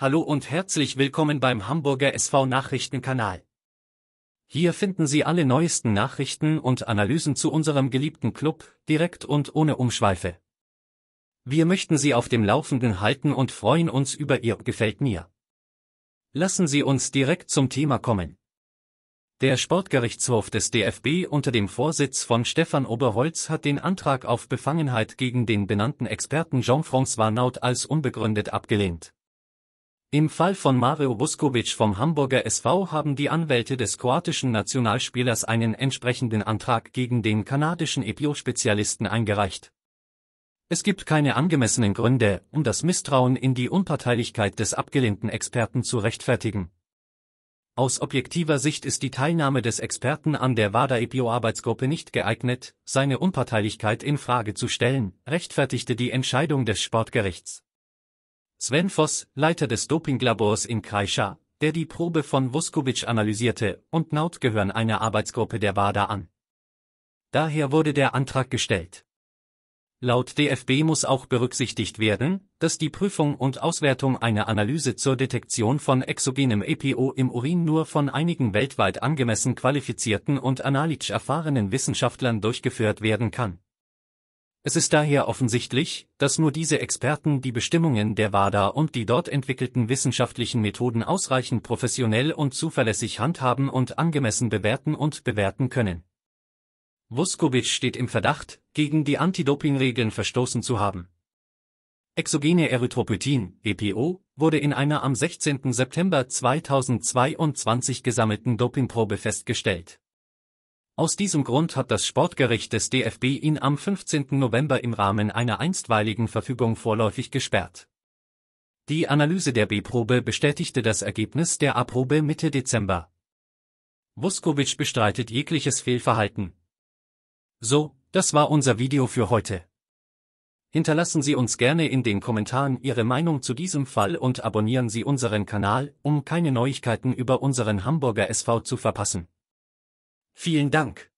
Hallo und herzlich willkommen beim Hamburger SV Nachrichtenkanal. Hier finden Sie alle neuesten Nachrichten und Analysen zu unserem geliebten Club, direkt und ohne Umschweife. Wir möchten Sie auf dem Laufenden halten und freuen uns über Ihr Gefällt mir. Lassen Sie uns direkt zum Thema kommen. Der Sportgerichtshof des DFB unter dem Vorsitz von Stefan Oberholz hat den Antrag auf Befangenheit gegen den benannten Experten Jean-François Naut als unbegründet abgelehnt. Im Fall von Mario Buskovic vom Hamburger SV haben die Anwälte des kroatischen Nationalspielers einen entsprechenden Antrag gegen den kanadischen EPO-Spezialisten eingereicht. Es gibt keine angemessenen Gründe, um das Misstrauen in die Unparteilichkeit des abgelehnten Experten zu rechtfertigen. Aus objektiver Sicht ist die Teilnahme des Experten an der WADA-EPO-Arbeitsgruppe nicht geeignet, seine Unparteilichkeit in Frage zu stellen, rechtfertigte die Entscheidung des Sportgerichts. Sven Voss, Leiter des Dopinglabors in Kreischa, der die Probe von Vuskovic analysierte, und Naut gehören einer Arbeitsgruppe der WADA an. Daher wurde der Antrag gestellt. Laut DFB muss auch berücksichtigt werden, dass die Prüfung und Auswertung einer Analyse zur Detektion von exogenem EPO im Urin nur von einigen weltweit angemessen qualifizierten und analytisch erfahrenen Wissenschaftlern durchgeführt werden kann. Es ist daher offensichtlich, dass nur diese Experten die Bestimmungen der WADA und die dort entwickelten wissenschaftlichen Methoden ausreichend professionell und zuverlässig handhaben und angemessen bewerten und bewerten können. Vuskovic steht im Verdacht, gegen die Anti-Doping-Regeln verstoßen zu haben. Exogene Erythropoetin, EPO, wurde in einer am 16. September 2022 gesammelten Dopingprobe festgestellt. Aus diesem Grund hat das Sportgericht des DFB ihn am 15. November im Rahmen einer einstweiligen Verfügung vorläufig gesperrt. Die Analyse der B-Probe bestätigte das Ergebnis der A-Probe Mitte Dezember. Vuskovic bestreitet jegliches Fehlverhalten. So, das war unser Video für heute. Hinterlassen Sie uns gerne in den Kommentaren Ihre Meinung zu diesem Fall und abonnieren Sie unseren Kanal, um keine Neuigkeiten über unseren Hamburger SV zu verpassen. Vielen Dank.